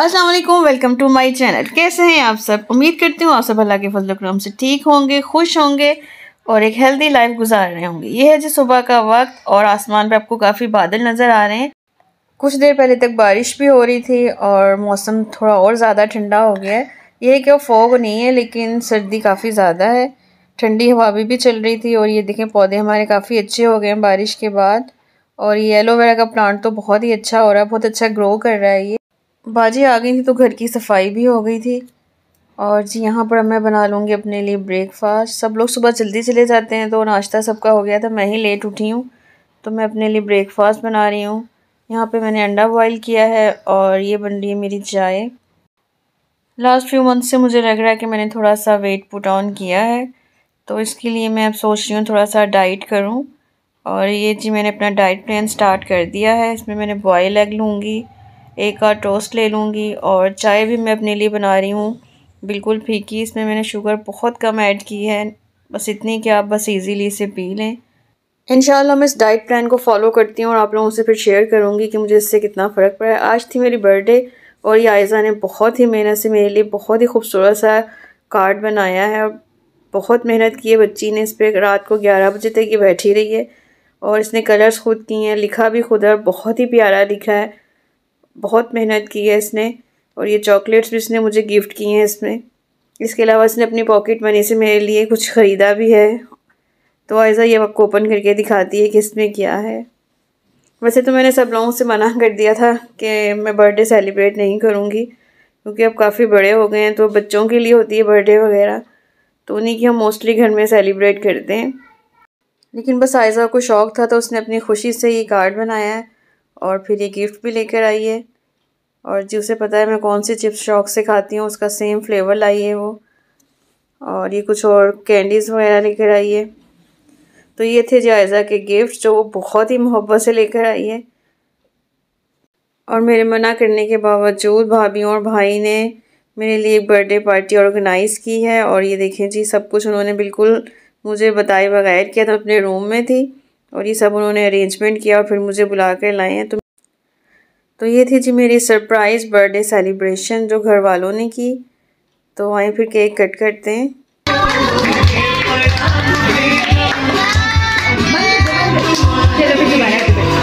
Aslam welcome to my channel कैसे हैं आप सब उम्मीद करती हूँ आप सब अल्लाह के फजल करम से ठीक होंगे खुश होंगे और एक हेल्दी लाइफ गुजार रहे होंगे ये है जी सुबह का वक्त और आसमान पर आपको काफ़ी बादल नज़र आ रहे हैं कुछ देर पहले तक बारिश भी हो रही थी और मौसम थोड़ा और ज़्यादा ठंडा हो गया है ये क्या कि फोग नहीं है लेकिन सर्दी काफ़ी ज़्यादा है ठंडी हवा भी, भी चल रही थी और ये देखें पौधे हमारे काफ़ी अच्छे हो गए हैं बारिश के बाद और ये एलोवेरा का प्लांट तो बहुत ही अच्छा हो रहा है बहुत अच्छा ग्रो कर रहा है ये बाजी आ गई थी तो घर की सफाई भी हो गई थी और जी यहाँ पर मैं बना लूँगी अपने लिए ब्रेकफास्ट सब लोग सुबह जल्दी चले जाते हैं तो नाश्ता सबका हो गया था मैं ही लेट उठी हूँ तो मैं अपने लिए ब्रेकफास्ट बना रही हूँ यहाँ पे मैंने अंडा बॉईल किया है और ये बन रही है मेरी चाय लास्ट फ्यू मंथ से मुझे लग रहा है कि मैंने थोड़ा सा वेट पुट ऑन किया है तो इसके लिए मैं अब सोच रही हूँ थोड़ा सा डाइट करूँ और ये जी मैंने अपना डाइट प्लान स्टार्ट कर दिया है इसमें मैंने बॉयल एग लूँगी एक आध टोस्ट ले लूँगी और चाय भी मैं अपने लिए बना रही हूँ बिल्कुल फीकी इसमें मैंने शुगर बहुत कम ऐड की है बस इतनी कि आप बस इजीली इसे पी लें इन मैं इस डाइट प्लान को फॉलो करती हूँ और आप लोगों से फिर शेयर करूँगी कि मुझे इससे कितना फ़र्क पड़ा है आज थी मेरी बर्थडे और ये आयज़ा ने बहुत ही मेहनत से मेरे लिए बहुत ही खूबसूरत सा कार्ड बनाया है और बहुत मेहनत की है बच्ची ने इस पर रात को ग्यारह बजे तक ये बैठी रही है और इसने कलर्स खुद किए हैं लिखा भी खुद है और बहुत ही प्यारा लिखा है बहुत मेहनत की है इसने और ये चॉकलेट्स भी इसने मुझे गिफ्ट किए हैं इसमें इसके अलावा इसने अपनी पॉकेट मनी से मेरे लिए कुछ ख़रीदा भी है तो ऐसा ये आपको ओपन करके दिखाती है कि इसमें क्या है वैसे तो मैंने सब लोगों से मना कर दिया था कि मैं बर्थडे सेलिब्रेट नहीं करूँगी क्योंकि अब काफ़ी बड़े हो गए हैं तो बच्चों के लिए होती है बर्थडे वगैरह तो उन्हीं की हम मोस्टली घर में सेलिब्रेट करते हैं लेकिन बस आयजा को शौक़ था तो उसने अपनी खुशी से ये कार्ड बनाया है और फिर ये गिफ्ट भी लेकर आई है और जी उसे पता है मैं कौन सी चिप्स शौक से खाती हूँ उसका सेम फ्लेवर लाई है वो और ये कुछ और कैंडीज़ वगैरह लेकर आई है तो ये थे जायज़ा के गिफ्ट जो वो बहुत ही मोहब्बत से लेकर आई है और मेरे मना करने के बावजूद भाभी और भाई ने मेरे लिए एक बर्थडे पार्टी ऑर्गेनाइज़ की है और ये देखें जी सब कुछ उन्होंने बिल्कुल मुझे बताए बगैर किया तो अपने रूम में थी और ये सब उन्होंने अरेंजमेंट किया और फिर मुझे बुला कर लाए हैं तो तो ये थी जी मेरी सरप्राइज़ बर्थडे सेलिब्रेशन जो घर वालों ने की तो वहीं फिर केक कट करते हैं दोबारा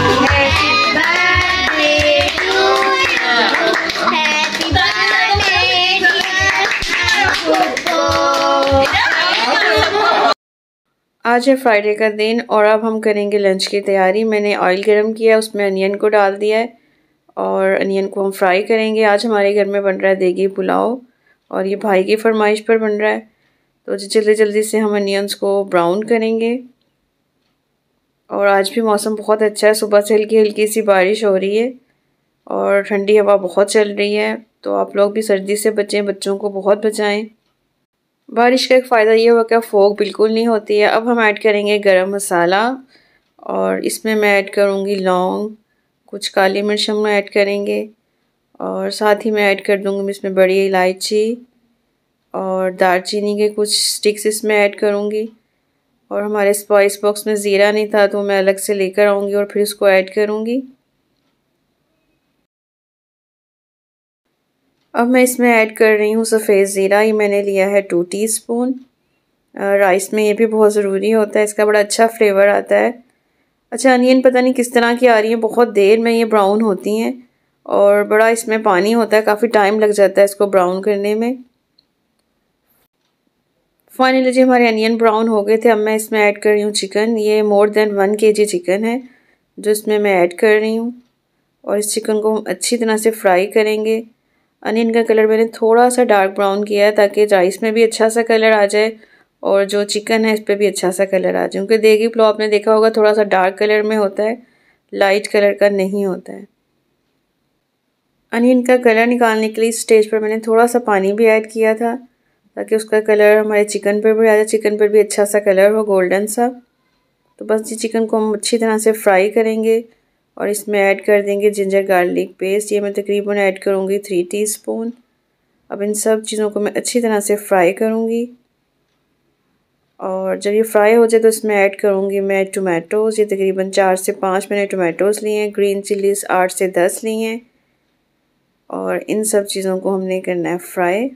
आज है फ्राइडे का दिन और अब हम करेंगे लंच की तैयारी मैंने ऑयल गरम किया उसमें अनियन को डाल दिया है और अनियन को हम फ्राई करेंगे आज हमारे घर में बन रहा है देगी पुलाव और ये भाई की फरमाइश पर बन रहा है तो जल्दी जल्दी से हम अनियंस को ब्राउन करेंगे और आज भी मौसम बहुत अच्छा है सुबह से हल्की हल्की सी बारिश हो रही है और ठंडी हवा बहुत चल रही है तो आप लोग भी सर्दी से बचें बच्चों को बहुत बचाएँ बारिश का एक फ़ायदा ये हुआ कि फोक बिल्कुल नहीं होती है अब हम ऐड करेंगे गरम मसाला और इसमें मैं ऐड करूँगी लौंग कुछ काली मिर्च हम ऐड करेंगे और साथ ही मैं ऐड कर दूँगी इसमें बड़ी इलायची और दालचीनी के कुछ स्टिक्स इसमें ऐड करूँगी और हमारे स्पाइस बॉक्स में ज़ीरा नहीं था तो मैं अलग से लेकर आऊँगी और फिर उसको ऐड करूँगी अब मैं इसमें ऐड कर रही हूँ सफ़ेद ज़ीरा ये मैंने लिया है टू टीस्पून राइस में ये भी बहुत ज़रूरी होता है इसका बड़ा अच्छा फ्लेवर आता है अच्छा अनियन पता नहीं किस तरह की आ रही है बहुत देर में ये ब्राउन होती हैं और बड़ा इसमें पानी होता है काफ़ी टाइम लग जाता है इसको ब्राउन करने में फाइनली जी हमारे अनियन ब्राउन हो गए थे अब मैं इसमें ऐड कर रही हूँ चिकन ये मोर देन वन के जी चिकन है जो इसमें मैं ऐड कर रही हूँ और इस चिकन को हम अच्छी तरह से फ्राई करेंगे अनियन का कलर मैंने थोड़ा सा डार्क ब्राउन किया है ताकि राइस में भी अच्छा सा कलर आ जाए और जो चिकन है इस पर भी अच्छा सा कलर आ जाए क्योंकि देगी पुलाव आपने देखा होगा थोड़ा सा डार्क कलर में होता है लाइट कलर का नहीं होता है अनियन का कलर निकालने के लिए स्टेज पर मैंने थोड़ा सा पानी भी ऐड किया था ताकि उसका कलर हमारे चिकन पर भी आ जाए चिकन पर भी अच्छा सा कलर हो गोल्डन सा तो बस ये चिकन को हम अच्छी तरह से फ्राई करेंगे और इसमें ऐड कर देंगे जिंजर गार्लिक पेस्ट ये मैं तकरीबन ऐड करूँगी थ्री टीस्पून अब इन सब चीज़ों को मैं अच्छी तरह से फ्राई करूँगी और जब ये फ्राई हो जाए तो इसमें ऐड करूँगी मैं टोमेटोज़ ये तकरीबन चार से पाँच मैंने टोमेटोज़ लिए हैं ग्रीन चिलीज़ आठ से दस लिए हैं और इन सब चीज़ों को हमने करना है फ्राई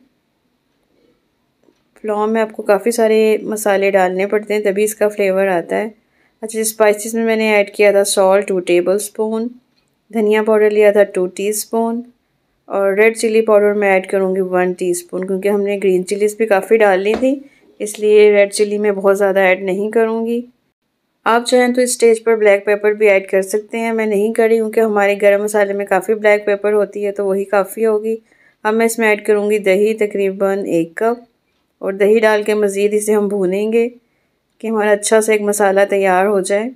पुलाव में आपको काफ़ी सारे मसाले डालने पड़ते हैं तभी इसका फ्लेवर आता है अच्छा स्पाइसेस में मैंने ऐड किया था सॉल्ट टू टेबल स्पून धनिया पाउडर लिया था टू टीस्पून और रेड चिली पाउडर मैं ऐड करूँगी वन टीस्पून क्योंकि हमने ग्रीन चिलीज़ भी काफ़ी डालनी थी इसलिए रेड चिली मैं बहुत ज़्यादा ऐड नहीं करूँगी आप चाहें तो स्टेज पर ब्लैक पेपर भी ऐड कर सकते हैं मैं नहीं करी क्योंकि हमारे गर्म मसाले में काफ़ी ब्लैक पेपर होती है तो वही काफ़ी होगी अब मैं इसमें ऐड करूँगी दही तकरीबन एक कप और दही डाल के मज़ीद इसे हम भूनेंगे कि हमारा अच्छा सा एक मसाला तैयार हो जाए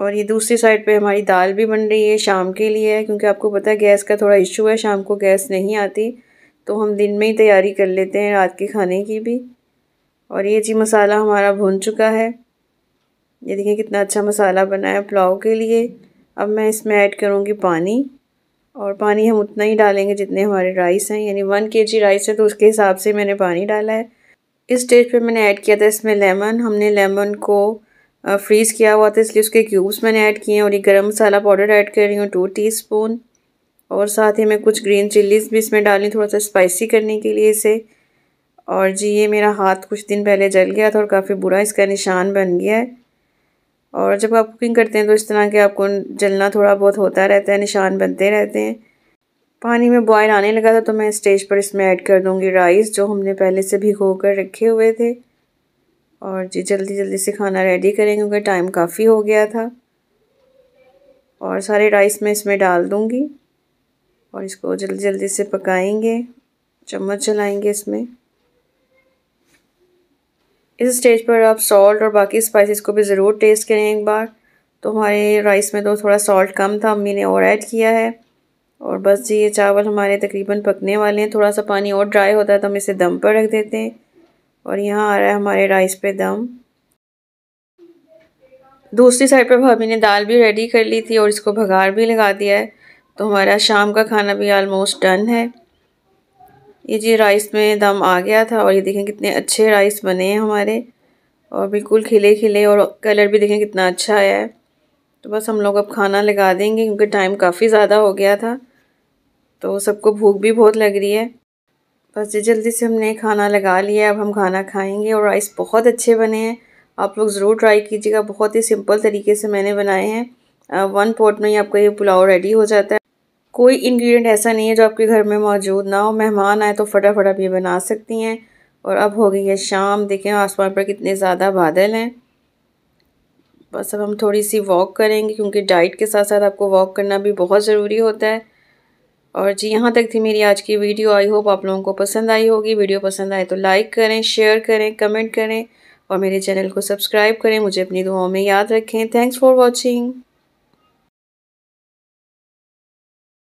और ये दूसरी साइड पे हमारी दाल भी बन रही है शाम के लिए है क्योंकि आपको पता है गैस का थोड़ा इशू है शाम को गैस नहीं आती तो हम दिन में ही तैयारी कर लेते हैं रात के खाने की भी और ये जी मसाला हमारा भुन चुका है ये देखिए कितना अच्छा मसाला बना है पुलाव के लिए अब मैं इसमें ऐड करूँगी पानी और पानी हम उतना ही डालेंगे जितने हमारे राइस हैं यानी वन के जी राइस है तो उसके हिसाब से मैंने पानी डाला है इस स्टेज पे मैंने ऐड किया था इसमें लेमन हमने लेमन को फ्रीज़ किया हुआ था इसलिए उसके क्यूब्स मैंने ऐड किए हैं और ये गरम मसाला पाउडर ऐड कर रही हूँ टू टी स्पून और साथ ही मैं कुछ ग्रीन चिल्लीज़ भी इसमें डाली थोड़ा सा स्पाइसी करने के लिए इसे और जी ये मेरा हाथ कुछ दिन पहले जल गया था और काफ़ी बुरा इसका निशान बन गया है और जब आप कुकिंग करते हैं तो इस तरह के आपको जलना थोड़ा बहुत होता रहता है निशान बनते रहते हैं पानी में बॉयल आने लगा था तो मैं स्टेज पर इसमें ऐड कर दूँगी राइस जो हमने पहले से भिगो कर रखे हुए थे और जी जल्दी जल्दी से खाना रेडी करेंगे क्योंकि टाइम काफ़ी हो गया था और सारे राइस मैं इसमें डाल दूँगी और इसको जल्दी जल्दी से पकाएंगे चम्मच चलाएंगे इसमें इस स्टेज पर आप सॉल्ट और बाकी स्पाइसेस को भी ज़रूर टेस्ट करें एक बार तो हमारे राइस में तो थोड़ा सॉल्ट कम था अम्मी ने और ऐड किया है और बस जी ये चावल हमारे तकरीबन पकने वाले हैं थोड़ा सा पानी और ड्राई होता है तो हम इसे दम पर रख देते हैं और यहाँ आ रहा है हमारे राइस पे दम दूसरी साइड पर भाभी ने दाल भी रेडी कर ली थी और इसको भगार भी लगा दिया है तो हमारा शाम का खाना भी ऑलमोस्ट डन है ये जी राइस में दम आ गया था और ये देखें कितने अच्छे राइस बने हैं हमारे और बिल्कुल खिले खिले और कलर भी देखें कितना अच्छा आया है तो बस हम लोग अब खाना लगा देंगे क्योंकि टाइम काफ़ी ज़्यादा हो गया था तो सबको भूख भी बहुत लग रही है बस ये जल्दी से हमने खाना लगा लिया अब हम खाना खाएंगे और राइस बहुत अच्छे बने हैं आप लोग ज़रूर ट्राई कीजिएगा बहुत ही सिंपल तरीके से मैंने बनाए हैं वन पॉट में ही आपका ये पुलाव रेडी हो जाता है कोई इंग्रेडिएंट ऐसा नहीं है जो आपके घर में मौजूद ना हो मेहमान आए तो फटाफट आप ये बना सकती हैं और अब हो गई है शाम देखें आसमान पर कितने ज़्यादा बादल हैं बस अब हम थोड़ी सी वॉक करेंगे क्योंकि डाइट के साथ साथ आपको वॉक करना भी बहुत ज़रूरी होता है और जी यहाँ तक थी मेरी आज की वीडियो आई होप आप लोगों को पसंद आई होगी वीडियो पसंद आए तो लाइक करें शेयर करें कमेंट करें और मेरे चैनल को सब्सक्राइब करें मुझे अपनी दुआओं में याद रखें थैंक्स फॉर वॉचिंग